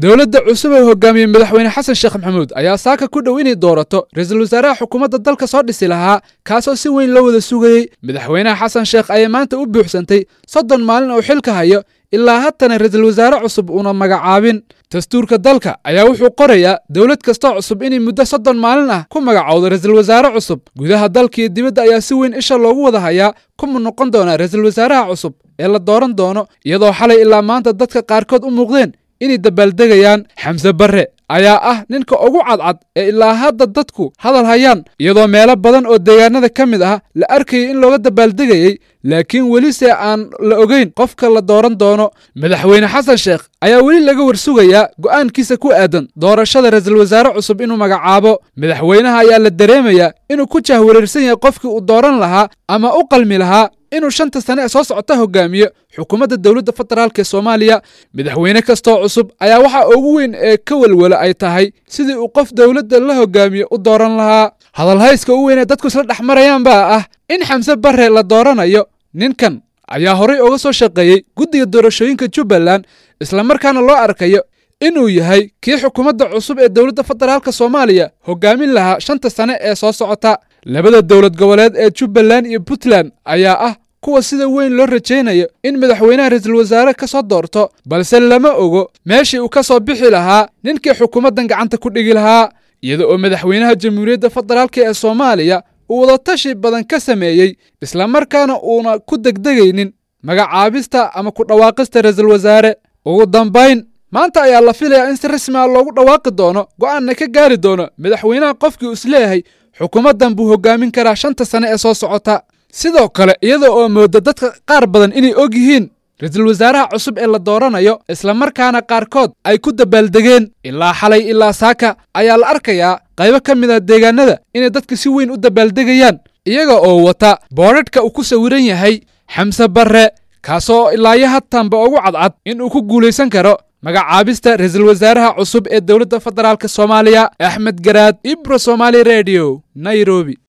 dowladda cusub ee hogaamiyey madaxweyne xasan sheekh maxamuud ayaa saaka ku dhow inay doorato ra-iisul wasaaraha xukuumadda dalka soo dhisi lahaa kaasoo si weyn loo wada sugayey madaxweynaha xasan sheekh ayaa maanta u buuxsantay soddon maalin oo xilka hayo ilaa haddana ra-iisul wasaare cusub una magacaabin dastuurka dalka ayaa wuxuu qorayaa dowlad kastoo cusub inay muddo soddon maalin ah ku magacowdo ra-iisul wasaare cusub gudaha dalka iyo dibadda ayaa si weyn isha loogu wada hayaa kuma noqon doonaa ra-iisul wasaaraha cusub ee la dooran doono iyadoo xalay ilaa maanta dadka qaarkood u muuqdeen inay dabaaldegayaan xamse barre ayaa ah ninka ugu cadcad ee ilaa hadda dadku hadal hayaan iyadoo meelo badan oo deegaanada ka mid ah la arkayay in looga dabaaldegayey laakiin weli se aan la ogeyn qofka la dooran doono madaxweyne xasan sheekh ayaa weli laga warsugayaa go'aankiisa ku aadan doorashada ra ra'iisul wasaare cusub inuu magacaabo madaxweynaha ayaa la dareemayaa inuu ku jahwareersan yahay qofkii uu dooran lahaa ama u qalmi lahaa inuu shanta sane ee soo socota hogaamiyo xukuumadda dowladda federaalk ee soomaaliya madaxweyne kastoo cusub ayaa waxaa ugu weyn ee ka welwelo ay tahay sidii uu qof dowladda la hogaamiyo u dooran lahaa hadalhayska ugu weyn ee dadku isla dhex marayaan baa ah in xamse barre la dooranayo ninkan ayaa horay uga soo shaqeeyey guddiga doorashooyinka jubbaland islamarkaana loo arkayo inuu yahay kii xukuumadda cusub ee dowladda federaalk soomaaliya hogaamin lahaa shanta sane ee soo socota labada dowlad goboleed ee jubbaland iyo puntland ayaa ah kuwa sida weyn loo rajaynayo in madaxweynaha ra-iisul wasaare ka soo doorto balse lama ogo meeshii uu ka soo bixi lahaa ninkii xukuumaddan gacanta ku dhigi lahaa iyada oo madaxweynaha jamhuuriyadda federaalka ee soomaaliya uu wadatashi badan ka sameeyey islamarkaana uuna ku degdegaynin magacaabista ama ku dhawaaqista ra-iisul wasaare ugu dambayn maanta ayaa la filayaa in si rasmi ah loogu dhawaaqi doono go'aanna ka gaari doono madaxweynaha qofkii u isleeyahay xukuumaddan buu hoggaamin karaa shanta sane ee soo socota sidoo kale iyada oo mooda dadka qaar badan inay og yihiin ra-iisul wasaaraha cusub ee la dooranayo isla markaana qaarkood ay ku dabaaldegeen ilaa xalay ilaa saaka ayaa la arkayaa qaybo ka mid ah deegaanada inay dadka si weyn u dabaaldegayaan iyaga oo wata boodhadhka uu ku sawiran yahay xamse barre kaasoo ilaayo yo hatanba ugu cadcad inuu ku guulaysan karo magacaabista ra-iisul wasaaraha cusub ee dowladda federaalk soomaaliya axmed garaad ibro somaali redio nairobi